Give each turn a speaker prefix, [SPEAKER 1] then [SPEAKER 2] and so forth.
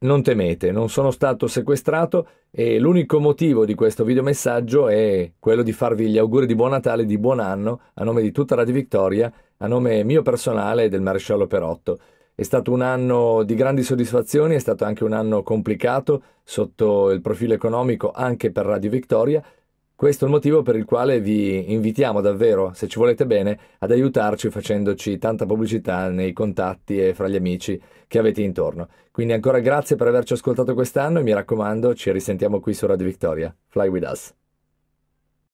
[SPEAKER 1] Non temete, non sono stato sequestrato e l'unico motivo di questo videomessaggio è quello di farvi gli auguri di buon Natale e di buon anno a nome di tutta Radio Vittoria, a nome mio personale e del maresciallo Perotto. È stato un anno di grandi soddisfazioni, è stato anche un anno complicato sotto il profilo economico anche per Radio Vittoria, questo è il motivo per il quale vi invitiamo davvero, se ci volete bene, ad aiutarci facendoci tanta pubblicità nei contatti e fra gli amici che avete intorno. Quindi ancora grazie per averci ascoltato quest'anno e mi raccomando, ci risentiamo qui su Radio Victoria. Fly with us.